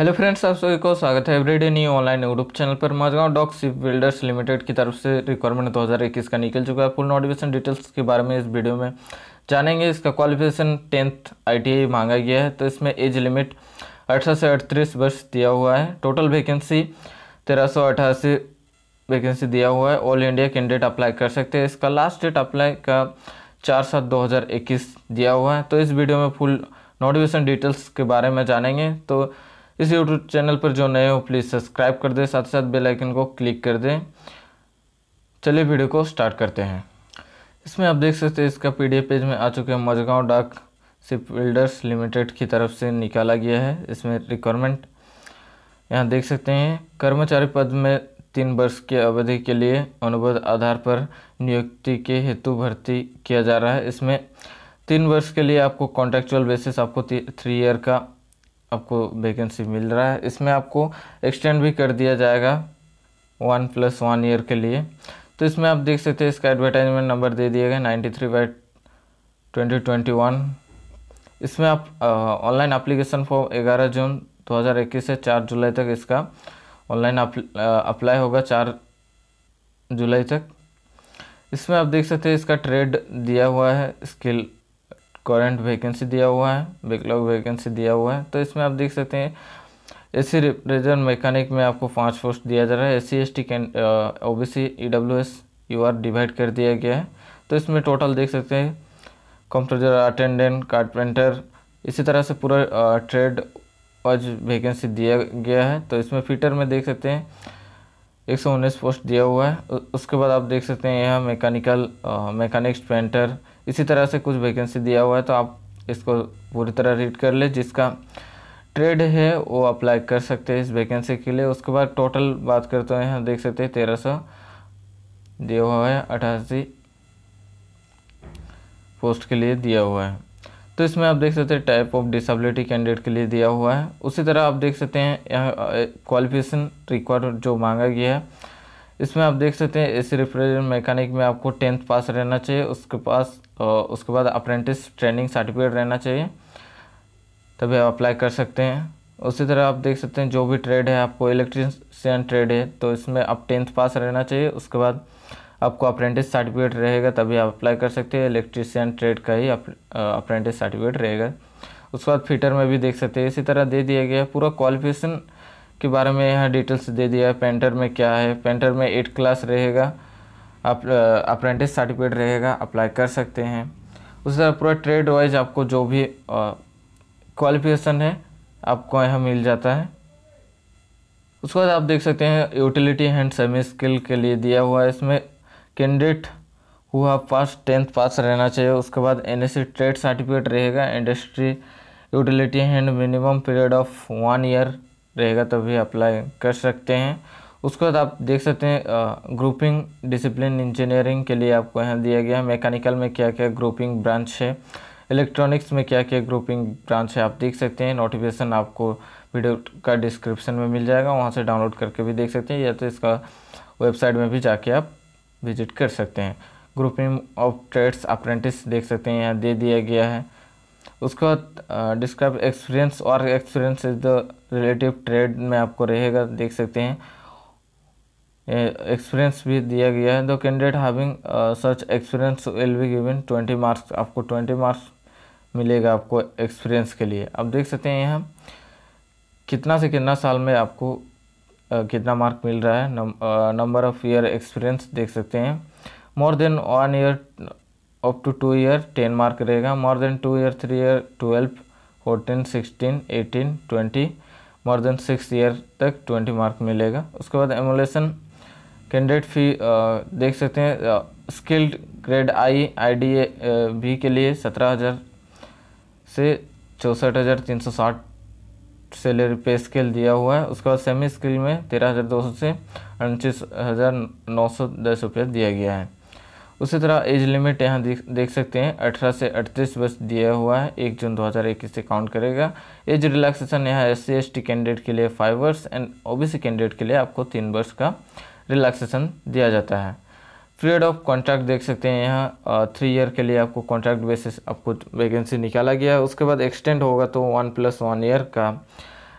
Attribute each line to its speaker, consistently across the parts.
Speaker 1: hello friends आप सभी को स्वागत है everyday new online YouTube channel पर Mazagon dock ship builders limited की तरफ से रिक्वायरमेंट 2021 का निकल चुका है फुल नोटिफिकेशन डिटेल्स के बारे में इस वीडियो में जानेंगे इसका क्वालिफिकेशन टेंथ आईटीआई मांगा गया है तो इसमें एज लिमिट अठारह से अड़तीस वर्ष दिया हुआ है टोटल वैकेंसी तेरह वैकेंसी दिया हुआ है ऑल इंडिया कैंडिडेट अप्लाई कर सकते हैं इसका लास्ट डेट अप्लाई का चार सात दो दिया हुआ है तो इस वीडियो में फुल नोटिफिकेशन डिटेल्स के बारे में जानेंगे तो इस यूट्यूब चैनल पर जो नए हो प्लीज़ सब्सक्राइब कर दें साथ साथ बेल आइकन को क्लिक कर दें चलिए वीडियो को स्टार्ट करते हैं इसमें आप देख सकते हैं इसका पीडीएफ पेज में आ चुके हैं मजगांव डाक सिप बिल्डर्स लिमिटेड की तरफ से निकाला गया है इसमें रिक्वायरमेंट यहाँ देख सकते हैं कर्मचारी पद में तीन वर्ष के अवधि के लिए अनुबद्ध आधार पर नियुक्ति के हेतु भर्ती किया जा रहा है इसमें तीन वर्ष के लिए आपको कॉन्ट्रेक्चुअल बेसिस आपको थ्री ईयर का आपको वैकेंसी मिल रहा है इसमें आपको एक्सटेंड भी कर दिया जाएगा वन प्लस वन ईयर के लिए तो इसमें आप देख सकते हैं इसका एडवर्टाइजमेंट नंबर दे दिया गया ninety three by twenty twenty one इसमें आप ऑनलाइन अप्लीकेशन फॉर्म ग्यारह जून 2021 से 4 जुलाई तक इसका ऑनलाइन अप्लाई होगा 4 जुलाई तक इसमें आप देख सकते हैं इसका ट्रेड दिया हुआ है स्किल करंट वैकेंसी दिया हुआ है बैकलॉग वैकेंसी दिया हुआ है तो इसमें आप देख सकते हैं ए सी रिप्रेजेंट मैकेनिक में आपको पाँच पोस्ट दिया जा रहा है ए सी एस टी कैन O B C E W S U R divide कर दिया गया है तो इसमें टोटल देख सकते हैं कंप्यूटर अटेंडेंट कारपेंटर इसी तरह से पूरा ट्रेड वाइज वैकेंसी दिया गया है तो इसमें फीटर में देख सकते हैं एक सौ उन्नीस पोस्ट दिया हुआ है उसके बाद आप देख सकते हैं यहाँ मैकेनिकल मैकेनिक्स पेंटर इसी तरह से कुछ वैकेंसी दिया हुआ है तो आप इसको पूरी तरह रीड कर ले जिसका ट्रेड है वो अप्लाई कर सकते हैं इस वैकेंसी के लिए उसके बाद टोटल बात करते हैं यहाँ देख सकते हैं तेरह सौ दिया हुआ है अठासी पोस्ट के लिए दिया हुआ है तो इसमें आप देख सकते हैं टाइप ऑफ डिसेबिलिटी कैंडिडेट के लिए दिया हुआ है उसी तरह आप देख सकते हैं यहाँ क्वालिफिकेशन रिक्वायर जो मांगा गया है इसमें आप देख सकते हैं एसी रिपेयर मैकेनिक में आपको टेंथ पास रहना चाहिए उसके पास उसके बाद अप्रेंटिस ट्रेनिंग सर्टिफिकेट रहना चाहिए तभी आप अप्लाई कर सकते हैं उसी तरह आप देख सकते हैं जो भी ट्रेड है आपको इलेक्ट्रीशियन ट्रेड है तो इसमें आप टेंथ पास रहना चाहिए उसके बाद आपको अप्रेंटिस सर्टिफिकेट रहेगा तभी आप अप्लाई कर सकते हैं इलेक्ट्रीशियन ट्रेड का ही अप्रेंटिस सर्टिफिकेट रहेगा उसके बाद फीटर में भी देख सकते हैं इसी तरह दे दिया गया है पूरा क्वालिफिकेशन के बारे में यहाँ डिटेल्स दे दिया है पेंटर में क्या है पेंटर में एट क्लास रहेगा आप अप्रेंटिस सर्टिफिकेट रहेगा अप्लाई कर सकते हैं उससे पूरा ट्रेड वाइज आपको जो भी क्वालिफिकेशन uh, है आपको यहाँ मिल जाता है उसके बाद आप देख सकते हैं यूटिलिटी हैंड सेमी स्किल के लिए दिया हुआ है इसमें कैंडिडेट हुआ पास टेंथ पास रहना चाहिए उसके बाद एन ट्रेड सर्टिफिकेट रहेगा industry utility hand minimum period of one year रहेगा तभी अप्लाई कर सकते हैं उसके बाद आप देख सकते हैं ग्रुपिंग डिसिप्लिन इंजीनियरिंग के लिए आपको यहाँ दिया गया है मैकेनिकल में क्या क्या ग्रुपिंग ब्रांच है इलेक्ट्रॉनिक्स में क्या क्या ग्रुपिंग ब्रांच है आप देख सकते हैं नोटिफिकेशन आपको वीडियो का डिस्क्रिप्शन में मिल जाएगा वहाँ से डाउनलोड करके भी देख सकते हैं या तो इसका वेबसाइट में भी जाके आप विजिट कर सकते हैं ग्रुपिंग ऑफ ट्रेड्स अप्रेंटिस देख सकते हैं यहाँ दे दिया गया है उसके बाद डिस्क्राइब एक्सपीरियंस और experience is the relative trade में आपको रहेगा देख सकते हैं एक्सपीरियंस भी दिया गया है the candidate having such experience will be given twenty marks आपको ट्वेंटी मार्क्स मिलेगा आपको एक्सपीरियंस के लिए आप देख सकते हैं यहाँ कितना से कितना साल में आपको uh, कितना मार्क मिल रहा है नंबर ऑफ़ ईयर एक्सपीरियंस देख सकते हैं more than one year up to two year ten mark रहेगा more than two year three year twelve fourteen sixteen eighteen twenty more than six year तक twenty mark मिलेगा उसके बाद एमोलेसन candidate fee देख सकते हैं skilled grade I I D B के लिए सत्रह हज़ार से चौंसठ हज़ार तीन सौ साठ सैलरी पे स्केल दिया हुआ है उसके बाद सेमी स्किल में तेरह हज़ार दो सौ से उनतीस हज़ार नौ सौ दस रुपये दिया गया है उसी तरह एज लिमिट यहाँ देख देख सकते हैं 18 से 38 वर्ष दिया हुआ है एक जून 2021 से काउंट करेगा एज रिलैक्सेशन यहाँ S C S T candidate के लिए फाइव वर्ष एंड ओबीसी कैंडिडेट के लिए आपको तीन वर्ष का रिलैक्सेशन दिया जाता है पीरियड ऑफ कॉन्ट्रैक्ट देख सकते हैं यहाँ थ्री ईयर के लिए आपको कॉन्ट्रैक्ट बेसिस आपको वैकेंसी निकाला गया है उसके बाद एक्सटेंड होगा तो वन प्लस वन ईयर का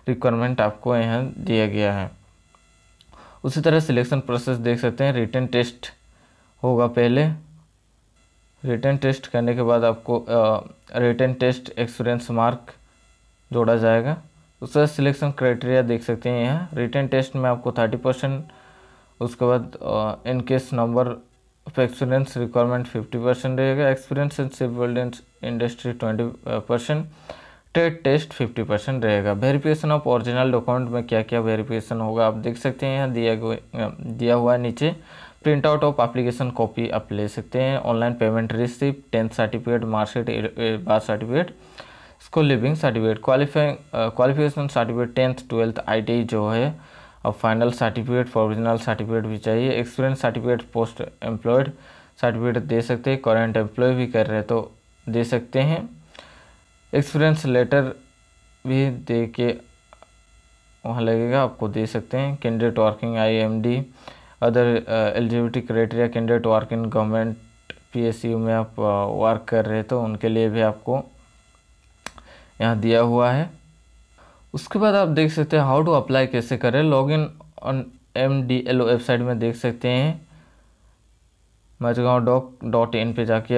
Speaker 1: रिक्वायरमेंट आपको यहाँ दिया गया है उसी तरह सिलेक्शन प्रोसेस देख सकते हैं रिटर्न टेस्ट होगा पहले रिटर्न टेस्ट करने के बाद आपको रिटर्न टेस्ट एक्सपीरियंस मार्क जोड़ा जाएगा उसके बाद सिलेक्शन क्राइटेरिया देख सकते हैं यहाँ रिटर्न टेस्ट में आपको थर्टी परसेंट उसके बाद in case number of experience requirement fifty percent रहेगा experience in civil industry twenty percent trade test fifty percent रहेगा वेरिफिकेशन ऑफ ओरिजिनल डॉक्यूमेंट में क्या क्या वेरिफिकेशन होगा आप देख सकते हैं यहाँ दिया दिया हुआ है नीचे print out of application copy आप ले सकते हैं online payment receipt tenth certificate marksheet birth certificate school living certificate qualifying qualification certificate tenth twelfth I जो है और फाइनल सर्टिफिकेट प्रोविजनल सर्टिफिकेट भी चाहिए experience certificate post employed certificate दे सकते हैं करेंट एम्प्लॉय भी कर रहे तो दे सकते हैं एक्सपीरियंस लेटर भी दे के वहाँ लगेगा आपको दे सकते हैं candidate working I M D other eligibility criteria candidate work in government PSU में आप वर्क uh, कर रहे तो उनके लिए भी आपको यहाँ दिया हुआ है उसके बाद आप देख सकते हैं हाउ टू अप्लाई कैसे करें log in on M D L O website में देख सकते हैं मजगाँव डॉक डॉट इन पर जाके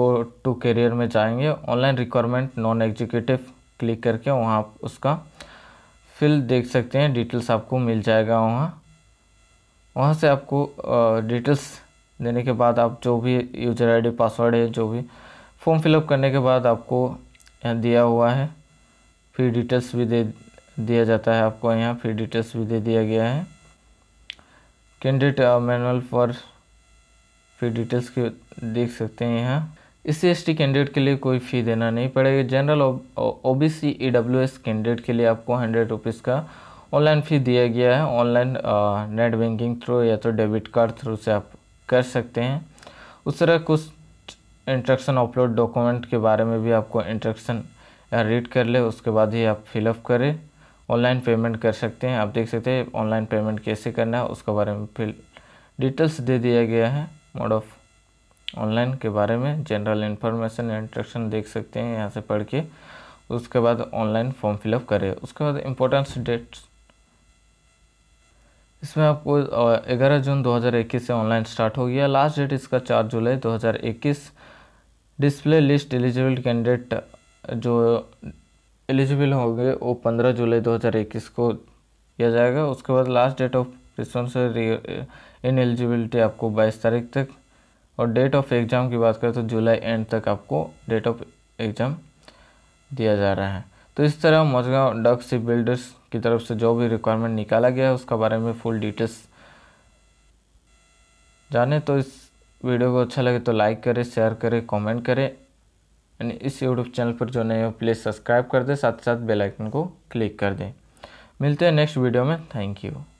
Speaker 1: गो टू करियर में जाएंगे online requirement non executive click करके वहाँ आप उसका फिल देख सकते हैं डिटेल्स आपको मिल जाएगा वहाँ वहाँ से आपको डिटेल्स देने के बाद आप जो भी यूजर आईडी पासवर्ड है जो भी फॉर्म फिलअप करने के बाद आपको यहाँ दिया हुआ है फिर डिटेल्स भी दे दिया जाता है आपको यहाँ फिर डिटेल्स भी दे दिया गया है कैंडिडेट मैनुअल फॉर फिर डिटेल्स के देख सकते हैं यहाँ इस सी एस टी कैंडिडेट के लिए कोई फ़ी देना नहीं पड़ेगा general O B C E W S candidate के लिए आपको हंड्रेड रुपीज़ का ऑनलाइन फी दिया गया है ऑनलाइन नेट बैंकिंग थ्रू या तो डेबिट कार्ड थ्रू से आप कर सकते हैं उस तरह कुछ इंट्रक्शन अपलोड डॉक्यूमेंट के बारे में भी आपको इंट्रक्शन रीड कर ले उसके बाद ही आप फिलअप करें ऑनलाइन पेमेंट कर सकते हैं आप देख सकते हैं ऑनलाइन पेमेंट कैसे करना है उसके बारे में फिर डिटेल्स दे दिया गया है मोड ऑफ ऑनलाइन के बारे में जनरल इन्फॉर्मेशन इंट्रक्शन देख सकते हैं यहाँ से पढ़ के उसके बाद ऑनलाइन फॉर्म फिलअप करें उसके बाद इम्पोर्टेंस डेट्स इसमें आपको ग्यारह जून 2021 से ऑनलाइन स्टार्ट हो गया लास्ट डेट इसका चार जुलाई 2021 डिस्प्ले लिस्ट एलिजिबल कैंडिडेट जो एलिजिबल होंगे वो 15 जुलाई 2021 को किया जाएगा उसके बाद last date of response in eligibility आपको 22 तारीख तक और डेट ऑफ एग्ज़ाम की बात करें तो जुलाई एंड तक आपको डेट ऑफ एग्ज़ाम दिया जा रहा है तो इस तरह मौजूदा डक सी बिल्डर्स की तरफ से जो भी रिक्वायरमेंट निकाला गया है उसका बारे में फुल डिटेल्स जाने तो इस वीडियो को अच्छा लगे तो लाइक करें शेयर करें कमेंट करें एंड इस यूट्यूब चैनल पर जो नए हो प्लीज़ सब्सक्राइब कर दें साथ साथ बेल आइकन को क्लिक कर दें मिलते हैं नेक्स्ट वीडियो में थैंक यू